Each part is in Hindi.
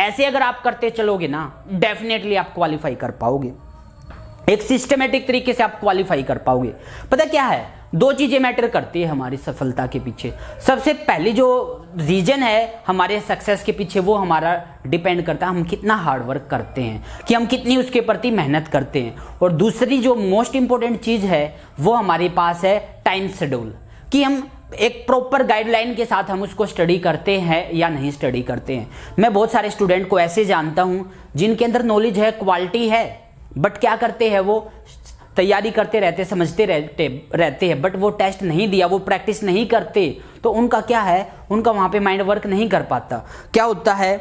ऐसे अगर आप करते चलोगे ना डेफिनेटली आप क्वालिफाई कर पाओगे एक सिस्टमेटिक तरीके से आप क्वालिफाई कर पाओगे पता क्या है दो चीज़ें मैटर करती है हमारी सफलता के पीछे सबसे पहली जो रीजन है हमारे सक्सेस के पीछे वो हमारा डिपेंड करता है हम कितना हार्डवर्क करते हैं कि हम कितनी उसके प्रति मेहनत करते हैं और दूसरी जो मोस्ट इंपॉर्टेंट चीज़ है वो हमारे पास है टाइम शेड्यूल कि हम एक प्रॉपर गाइडलाइन के साथ हम उसको स्टडी करते हैं या नहीं स्टडी करते हैं मैं बहुत सारे स्टूडेंट को ऐसे जानता हूं जिनके अंदर नॉलेज है क्वालिटी है बट क्या करते हैं वो तैयारी करते रहते समझते रहते रहते हैं बट वो टेस्ट नहीं दिया वो प्रैक्टिस नहीं करते तो उनका क्या है उनका वहां पे माइंड वर्क नहीं कर पाता क्या होता है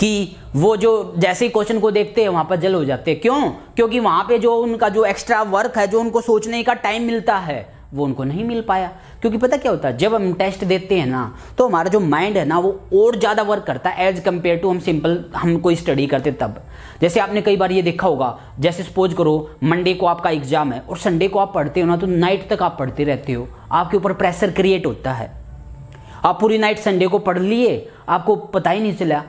कि वो जो जैसे ही क्वेश्चन को देखते हैं वहां पर जल हो जाते हैं क्यों क्योंकि वहां पे जो उनका जो एक्स्ट्रा वर्क है जो उनको सोचने का टाइम मिलता है वो उनको नहीं मिल पाया क्योंकि पता क्या होता है जब हम टेस्ट देते हैं ना तो हमारा जो माइंड है ना वो और ज़्यादा वर्क करता है एज कम्पेयर टू हम सिंपल हम कोई स्टडी करते तब जैसे आपने कई बार ये देखा होगा जैसे सपोज करो मंडे को आपका एग्जाम है और संडे को आप पढ़ते हो ना तो नाइट तक आप पढ़ते रहते हो आपके ऊपर प्रेशर क्रिएट होता है आप पूरी नाइट संडे को पढ़ लिए आपको पता ही नहीं चला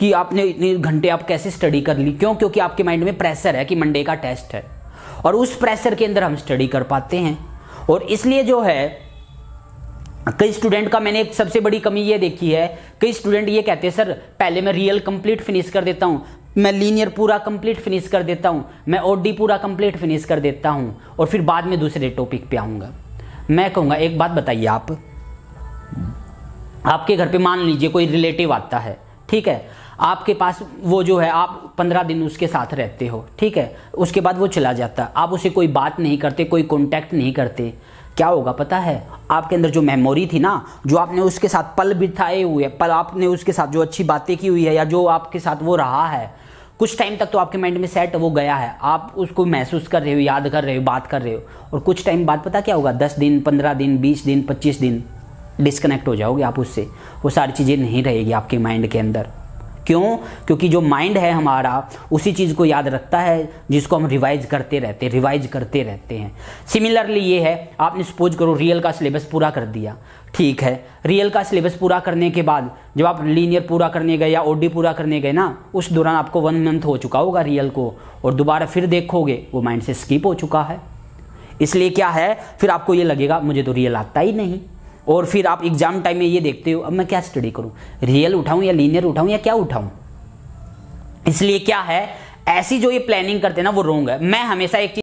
कि आपने इतने घंटे आप कैसे स्टडी कर ली क्यों क्योंकि आपके माइंड में प्रेशर है कि मंडे का टेस्ट है और उस प्रेशर के अंदर हम स्टडी कर पाते हैं और इसलिए जो है कई स्टूडेंट का मैंने एक सबसे बड़ी कमी ये देखी है कई स्टूडेंट ये कहते हैं सर पहले मैं रियल कंप्लीट फिनिश कर देता हूँ मैं लीनियर पूरा कंप्लीट फिनिश कर देता हूँ मैं ओडी पूरा कंप्लीट फिनिश कर देता हूँ और फिर बाद में दूसरे टॉपिक पे आऊँगा मैं कहूँगा एक बात बताइए आप आपके घर पे मान लीजिए कोई रिलेटिव आता है ठीक है आपके पास वो जो है आप पंद्रह दिन उसके साथ रहते हो ठीक है उसके बाद वो चला जाता है आप उसे कोई बात नहीं करते कोई कॉन्टैक्ट नहीं करते क्या होगा पता है आपके अंदर जो मेमोरी थी ना जो आपने उसके साथ पल बिठाए हुए पल आपने उसके साथ जो अच्छी बातें की हुई है या जो आपके साथ वो रहा है कुछ टाइम तक तो आपके माइंड में सेट वो गया है आप उसको महसूस कर रहे हो याद कर रहे हो बात कर रहे हो और कुछ टाइम बाद पता क्या होगा दस दिन पंद्रह दिन बीस दिन पच्चीस दिन डिस्कनेक्ट हो जाओगे आप उससे वो सारी चीज़ें नहीं रहेगी आपके माइंड के अंदर क्यों क्योंकि जो माइंड है हमारा उसी चीज़ को याद रखता है जिसको हम रिवाइज करते रहते हैं रिवाइज करते रहते हैं सिमिलरली ये है आपने सपोज करो रियल का सिलेबस पूरा कर दिया ठीक है रियल का सिलेबस पूरा करने के बाद जब आप लीनियर पूरा करने गए या ओडी पूरा करने गए ना उस दौरान आपको वन मंथ हो चुका होगा रियल को और दोबारा फिर देखोगे वो माइंड से स्किप हो चुका है इसलिए क्या है फिर आपको ये लगेगा मुझे तो रियल आता ही नहीं और फिर आप एग्जाम टाइम में ये देखते हो अब मैं क्या स्टडी करूं रियल उठाऊं या लीनियर उठाऊं या क्या उठाऊं इसलिए क्या है ऐसी जो ये प्लानिंग करते हैं ना वो रोंग है मैं हमेशा एक